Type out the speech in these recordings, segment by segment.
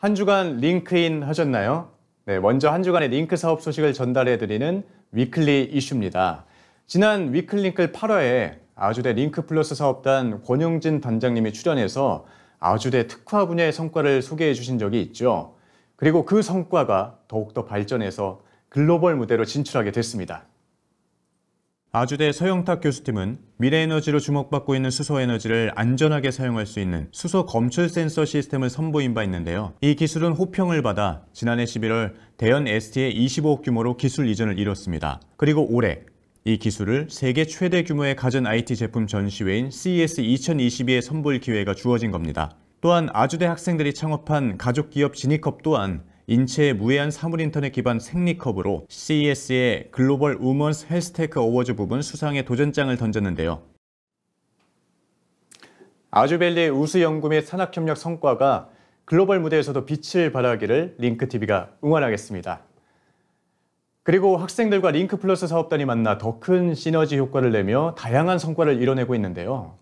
한 주간 링크인 하셨나요? 네, 먼저 한 주간의 링크 사업 소식을 전달해드리는 위클리 이슈입니다. 지난 위클링클 8화에 아주대 링크 플러스 사업단 권용진 단장님이 출연해서 아주대 특화 분야의 성과를 소개해 주신 적이 있죠. 그리고 그 성과가 더욱더 발전해서 글로벌 무대로 진출하게 됐습니다. 아주대 서영탁 교수팀은 미래에너지로 주목받고 있는 수소에너지를 안전하게 사용할 수 있는 수소 검출 센서 시스템을 선보인 바 있는데요. 이 기술은 호평을 받아 지난해 11월 대연 ST의 25억 규모로 기술 이전을 이뤘습니다. 그리고 올해 이 기술을 세계 최대 규모의 가전 IT 제품 전시회인 CES 2022에 선보일 기회가 주어진 겁니다. 또한 아주대 학생들이 창업한 가족기업 진입컵 또한 인체의 무해한 사물 인터넷 기반 생리컵으로 CES의 글로벌 우먼스 헬스테크 어워즈 부분 수상의 도전장을 던졌는데요. 아주벨리의 우수연구 및 산학협력 성과가 글로벌 무대에서도 빛을 발하기를 링크TV가 응원하겠습니다. 그리고 학생들과 링크플러스 사업단이 만나 더 큰 시너지 효과를 내며 다양한 성과를 이뤄내고 있는데요.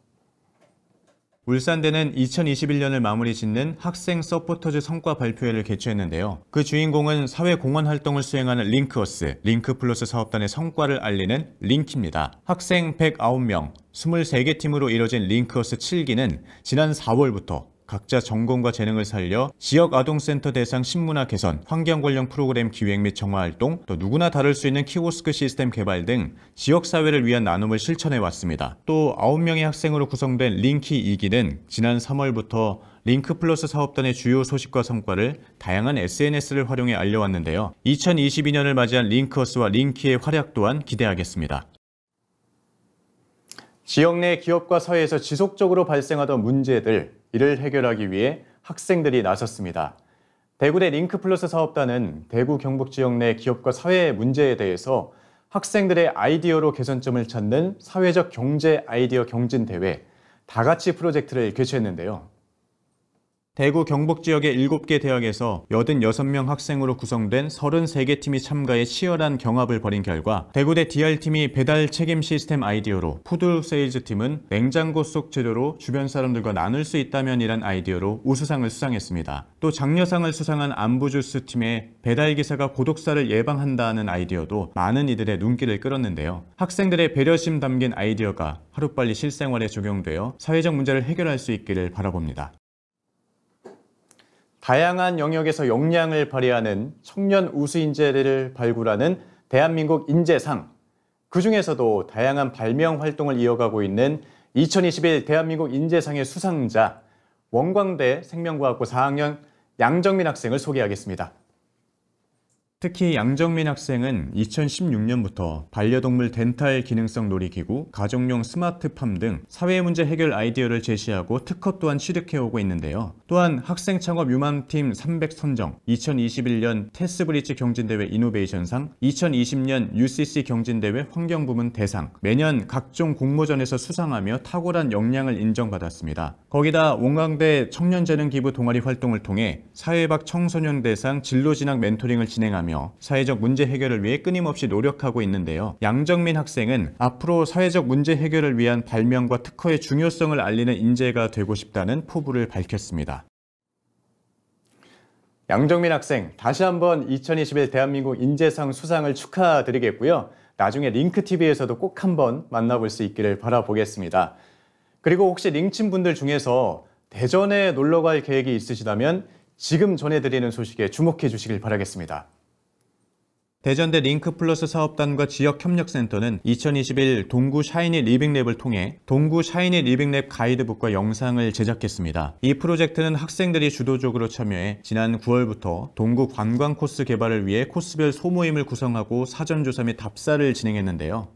울산대는 2021년을 마무리 짓는 학생 서포터즈 성과 발표회를 개최했는데요. 그 주인공은 사회공헌 활동을 수행하는 링크어스, 링크플러스 사업단의 성과를 알리는 링키입니다. 학생 109명, 23개 팀으로 이뤄진 링크어스 7기는 지난 4월부터 각자 전공과 재능을 살려 지역 아동센터 대상 신문화 개선, 환경 관련 프로그램 기획 및 정화 활동, 또 누구나 다룰 수 있는 키오스크 시스템 개발 등 지역사회를 위한 나눔을 실천해 왔습니다. 또 9명의 학생으로 구성된 링키 2기는 지난 3월부터 링크 플러스 사업단의 주요 소식과 성과를 다양한 SNS를 활용해 알려왔는데요. 2022년을 맞이한 링크어스와 링키의 활약 또한 기대하겠습니다. 지역 내 기업과 사회에서 지속적으로 발생하던 문제들, 이를 해결하기 위해 학생들이 나섰습니다. 대구대 링크플러스 사업단은 대구 경북 지역 내 기업과 사회의 문제에 대해서 학생들의 아이디어로 개선점을 찾는 사회적 경제 아이디어 경진 대회 다같이 프로젝트를 개최했는데요. 대구 경북 지역의 7개 대학에서 86명 학생으로 구성된 33개 팀이 참가해 치열한 경합을 벌인 결과 대구대 DR팀이 배달 책임 시스템 아이디어로 푸드 세일즈 팀은 냉장고 속 재료로 주변 사람들과 나눌 수 있다면이란 아이디어로 우수상을 수상했습니다. 또 장려상을 수상한 안부주스 팀의 배달기사가 고독사를 예방한다는 아이디어도 많은 이들의 눈길을 끌었는데요. 학생들의 배려심 담긴 아이디어가 하루빨리 실생활에 적용되어 사회적 문제를 해결할 수 있기를 바라봅니다. 다양한 영역에서 역량을 발휘하는 청년 우수 인재를 발굴하는 대한민국 인재상. 그 중에서도 다양한 발명 활동을 이어가고 있는 2021 대한민국 인재상의 수상자 원광대 생명과학부 4학년 양정민 학생을 소개하겠습니다. 특히 양정민 학생은 2016년부터 반려동물 덴탈 기능성 놀이기구, 가정용 스마트팜 등 사회문제 해결 아이디어를 제시하고 특허 또한 취득해오고 있는데요. 또한 학생 창업 유망팀 300 선정, 2021년 테스브리지 경진대회 이노베이션상, 2020년 UCC 경진대회 환경부문 대상, 매년 각종 공모전에서 수상하며 탁월한 역량을 인정받았습니다. 거기다 원광대 청년재능기부 동아리 활동을 통해 사회박 청소년 대상 진로진학 멘토링을 진행하며 실천며 사회적 문제 해결을 위해 끊임없이 노력하고 있는데요. 양정민 학생은 앞으로 사회적 문제 해결을 위한 발명과 특허의 중요성을 알리는 인재가 되고 싶다는 포부를 밝혔습니다. 양정민 학생, 다시 한번 2021 대한민국 인재상 수상을 축하드리겠고요. 나중에 링크TV에서도 꼭 한번 만나볼 수 있기를 바라보겠습니다. 그리고 혹시 링친 분들 중에서 대전에 놀러 갈 계획이 있으시다면 지금 전해드리는 소식에 주목해 주시길 바라겠습니다. 대전대 링크플러스 사업단과 지역협력센터는 2021 동구 샤이니 리빙랩을 통해 동구 샤이니 리빙랩 가이드북과 영상을 제작했습니다. 이 프로젝트는 학생들이 주도적으로 참여해 지난 9월부터 동구 관광 코스 개발을 위해 코스별 소모임을 구성하고 사전조사 및 답사를 진행했는데요.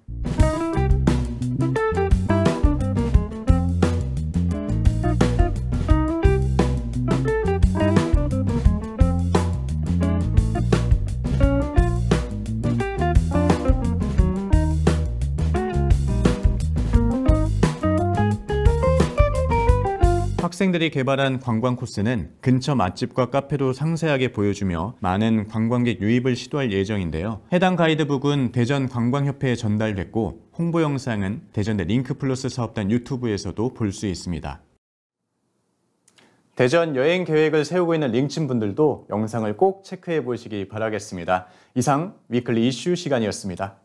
학생들이 개발한 관광 코스는 근처 맛집과 카페도 상세하게 보여주며 많은 관광객 유입을 시도할 예정인데요. 해당 가이드북은 대전 관광협회에 전달됐고 홍보 영상은 대전대 링크플러스 사업단 유튜브에서도 볼 수 있습니다. 대전 여행 계획을 세우고 있는 링친 분들도 영상을 꼭 체크해 보시기 바라겠습니다. 이상 위클리 이슈 시간이었습니다.